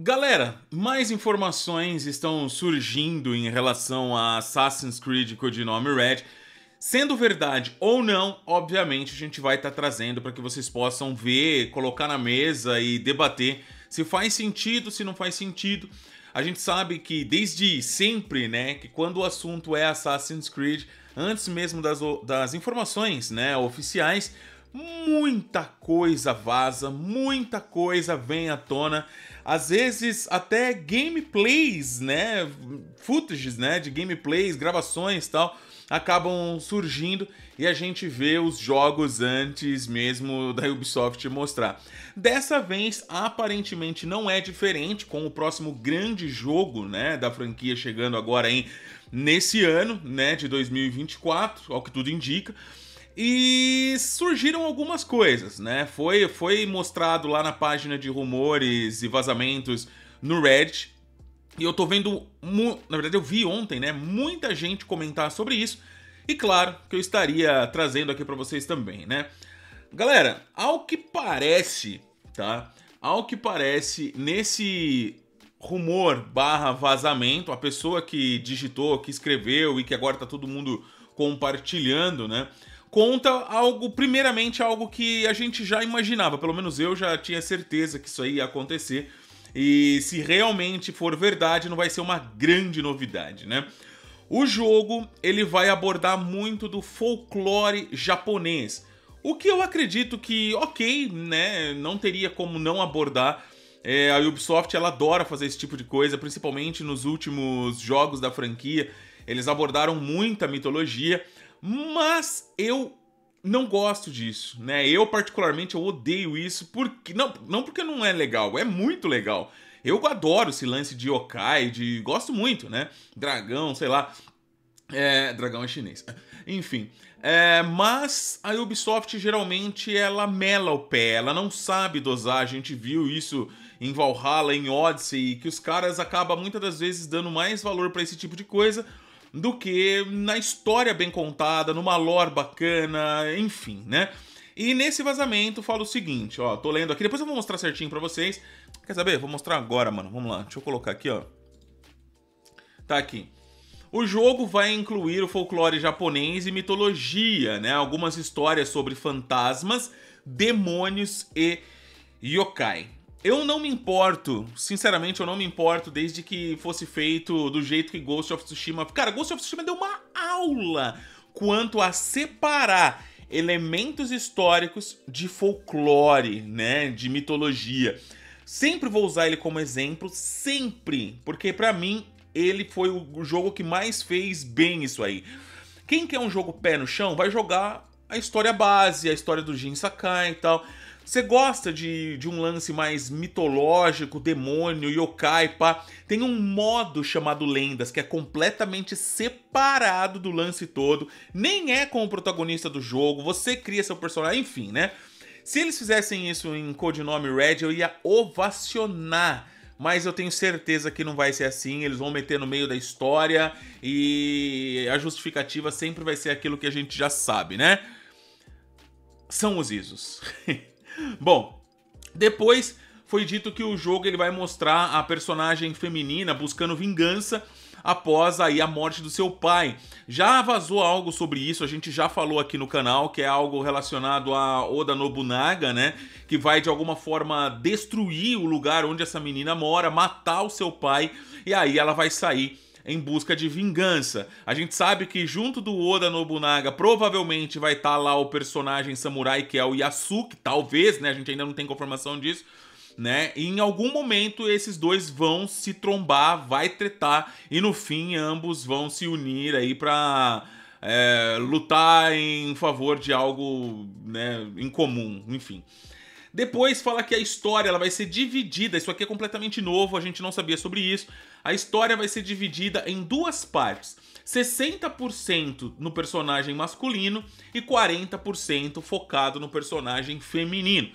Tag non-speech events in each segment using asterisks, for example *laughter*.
Galera, mais informações estão surgindo em relação a Assassin's Creed Codinome Red. Sendo verdade ou não, obviamente a gente vai estar tá trazendo para que vocês possam ver, colocar na mesa e debater se faz sentido, se não faz sentido. A gente sabe que desde sempre, né, que quando o assunto é Assassin's Creed, antes mesmo das, das informações, né, oficiais, muita coisa vaza, muita coisa vem à tona às vezes até gameplays, né? Footages, né? De gameplays, gravações e tal, acabam surgindo e a gente vê os jogos antes mesmo da Ubisoft mostrar. Dessa vez, aparentemente não é diferente, com o próximo grande jogo, né? Da franquia chegando agora em nesse ano, né? De 2024, ao que tudo indica. E surgiram algumas coisas, né? Foi, foi mostrado lá na página de rumores e vazamentos no Reddit. E eu tô vendo, na verdade eu vi ontem, né, muita gente comentar sobre isso. E claro que eu estaria trazendo aqui para vocês também, né? Galera, ao que parece, tá? Ao que parece, nesse rumor barra vazamento, a pessoa que digitou, que escreveu e que agora tá todo mundo compartilhando, né? conta algo, primeiramente, algo que a gente já imaginava, pelo menos eu já tinha certeza que isso aí ia acontecer. E se realmente for verdade, não vai ser uma grande novidade, né? O jogo ele vai abordar muito do folclore japonês, o que eu acredito que, ok, né, não teria como não abordar. É, a Ubisoft ela adora fazer esse tipo de coisa, principalmente nos últimos jogos da franquia. Eles abordaram muita mitologia mas eu não gosto disso, né? Eu particularmente eu odeio isso porque não, não porque não é legal, é muito legal. Eu adoro esse lance de yokai, de gosto muito, né? Dragão, sei lá. É, dragão é chinês. Enfim, é, mas a Ubisoft geralmente ela mela o pé, ela não sabe dosar. A gente viu isso em Valhalla, em Odyssey, que os caras acabam muitas das vezes dando mais valor para esse tipo de coisa do que na história bem contada, numa lore bacana, enfim, né? E nesse vazamento fala o seguinte, ó, tô lendo aqui, depois eu vou mostrar certinho para vocês. Quer saber? Vou mostrar agora, mano. Vamos lá. Deixa eu colocar aqui, ó. Tá aqui. O jogo vai incluir o folclore japonês e mitologia, né? Algumas histórias sobre fantasmas, demônios e yokai. Eu não me importo, sinceramente, eu não me importo desde que fosse feito do jeito que Ghost of Tsushima. Cara, Ghost of Tsushima deu uma aula quanto a separar elementos históricos de folclore, né, de mitologia. Sempre vou usar ele como exemplo, sempre, porque para mim ele foi o jogo que mais fez bem isso aí. Quem quer um jogo pé no chão vai jogar a história base, a história do Jin Sakai e tal. Você gosta de, de um lance mais mitológico, demônio, yokai, pá? Tem um modo chamado Lendas, que é completamente separado do lance todo. Nem é com o protagonista do jogo, você cria seu personagem, enfim, né? Se eles fizessem isso em codinome Red, eu ia ovacionar. Mas eu tenho certeza que não vai ser assim, eles vão meter no meio da história e a justificativa sempre vai ser aquilo que a gente já sabe, né? são os ISOs. *laughs* Bom, depois foi dito que o jogo ele vai mostrar a personagem feminina buscando vingança após aí a morte do seu pai. Já vazou algo sobre isso, a gente já falou aqui no canal, que é algo relacionado a Oda Nobunaga, né? Que vai de alguma forma destruir o lugar onde essa menina mora, matar o seu pai, e aí ela vai sair em busca de vingança. A gente sabe que junto do Oda Nobunaga provavelmente vai estar tá lá o personagem samurai que é o Yasuke, talvez, né? A gente ainda não tem confirmação disso. Né? E em algum momento esses dois vão se trombar, vai tretar e no fim ambos vão se unir aí para é, lutar em favor de algo né, em comum, enfim. Depois fala que a história ela vai ser dividida, isso aqui é completamente novo, a gente não sabia sobre isso a história vai ser dividida em duas partes. 60% no personagem masculino e 40% focado no personagem feminino.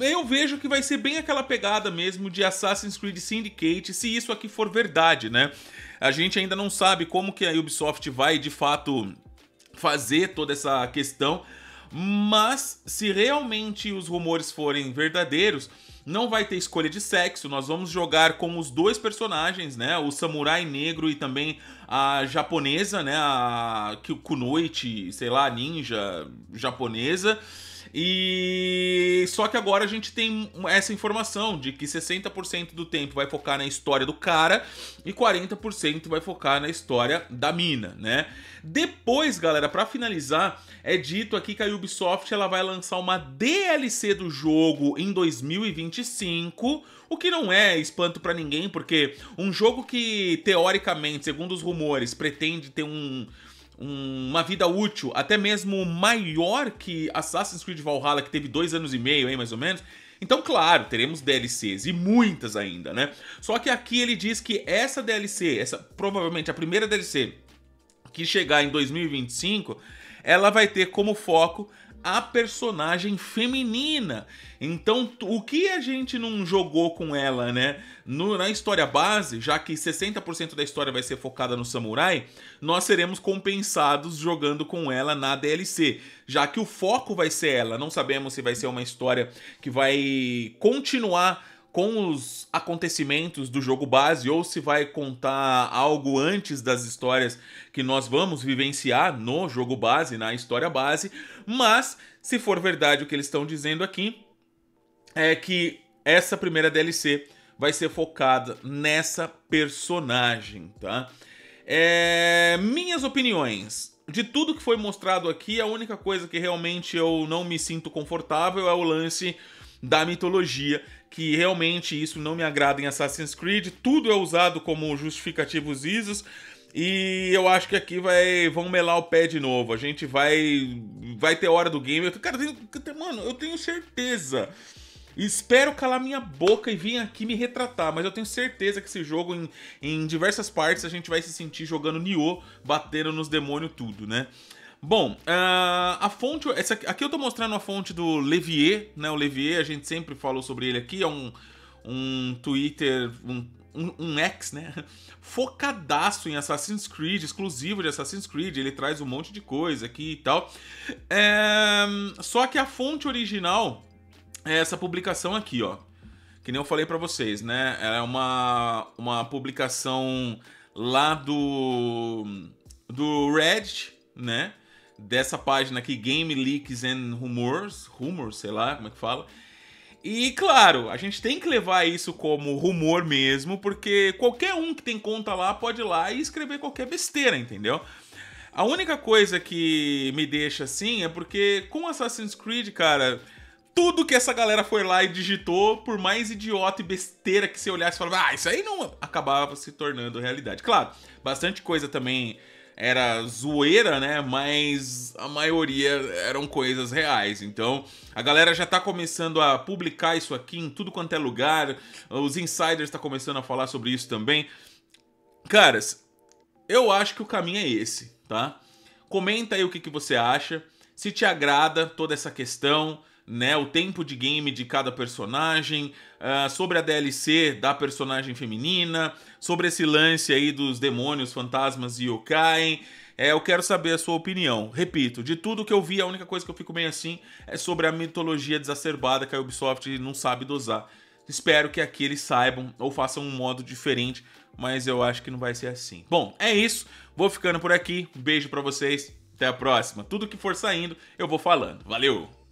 Eu vejo que vai ser bem aquela pegada mesmo de Assassin's Creed Syndicate, se isso aqui for verdade, né? A gente ainda não sabe como que a Ubisoft vai de fato fazer toda essa questão, mas se realmente os rumores forem verdadeiros, não vai ter escolha de sexo. Nós vamos jogar com os dois personagens, né? O samurai negro e também a japonesa, né? A Kunoichi, sei lá, ninja japonesa. E só que agora a gente tem essa informação de que 60% do tempo vai focar na história do cara e 40% vai focar na história da mina, né? Depois, galera, para finalizar, é dito aqui que a Ubisoft ela vai lançar uma DLC do jogo em 2025, o que não é espanto para ninguém, porque um jogo que teoricamente, segundo os rumores, pretende ter um uma vida útil, até mesmo maior que Assassin's Creed Valhalla, que teve dois anos e meio, hein, mais ou menos. Então, claro, teremos DLCs e muitas ainda, né? Só que aqui ele diz que essa DLC, essa provavelmente a primeira DLC que chegar em 2025, ela vai ter como foco a personagem feminina. Então, o que a gente não jogou com ela, né? No, na história base, já que 60% da história vai ser focada no samurai, nós seremos compensados jogando com ela na DLC. Já que o foco vai ser ela, não sabemos se vai ser uma história que vai continuar com os acontecimentos do jogo base ou se vai contar algo antes das histórias que nós vamos vivenciar no jogo base, na história base, mas se for verdade o que eles estão dizendo aqui, é que essa primeira DLC vai ser focada nessa personagem, tá? É... Minhas opiniões. De tudo que foi mostrado aqui, a única coisa que realmente eu não me sinto confortável é o lance da mitologia, que realmente isso não me agrada em Assassin's Creed. Tudo é usado como justificativos ISOs. E eu acho que aqui vai vão melar o pé de novo. A gente vai vai ter hora do game. Eu, cara, eu tenho, mano, eu tenho certeza. Espero calar minha boca e vir aqui me retratar, mas eu tenho certeza que esse jogo, em, em diversas partes, a gente vai se sentir jogando Nioh, batendo nos demônios tudo, né? Bom, uh, a fonte. Essa, aqui eu tô mostrando a fonte do Levier, né? O Levier, a gente sempre falou sobre ele aqui, é um, um Twitter. Um, um, um ex, né? *laughs* Focadaço em Assassin's Creed, exclusivo de Assassin's Creed. Ele traz um monte de coisa aqui e tal. É, só que a fonte original é essa publicação aqui, ó. Que nem eu falei para vocês, né? É uma, uma publicação lá do. do Reddit, né? dessa página aqui, Game Leaks and Rumors, rumors, sei lá como é que fala. E claro, a gente tem que levar isso como rumor mesmo, porque qualquer um que tem conta lá pode ir lá e escrever qualquer besteira, entendeu? A única coisa que me deixa assim é porque com Assassin's Creed, cara, tudo que essa galera foi lá e digitou, por mais idiota e besteira que você olhasse e falava, ah, isso aí não acabava se tornando realidade. Claro, bastante coisa também era zoeira, né? Mas a maioria eram coisas reais. Então a galera já tá começando a publicar isso aqui em tudo quanto é lugar. Os insiders tá começando a falar sobre isso também. Caras, eu acho que o caminho é esse, tá? Comenta aí o que, que você acha, se te agrada toda essa questão né, o tempo de game de cada personagem, uh, sobre a DLC da personagem feminina, sobre esse lance aí dos demônios, fantasmas e yokai. É, eu quero saber a sua opinião. Repito, de tudo que eu vi, a única coisa que eu fico meio assim é sobre a mitologia desacerbada que a Ubisoft não sabe dosar. Espero que aqui eles saibam ou façam um modo diferente, mas eu acho que não vai ser assim. Bom, é isso. Vou ficando por aqui. Um beijo para vocês. Até a próxima. Tudo que for saindo, eu vou falando. Valeu!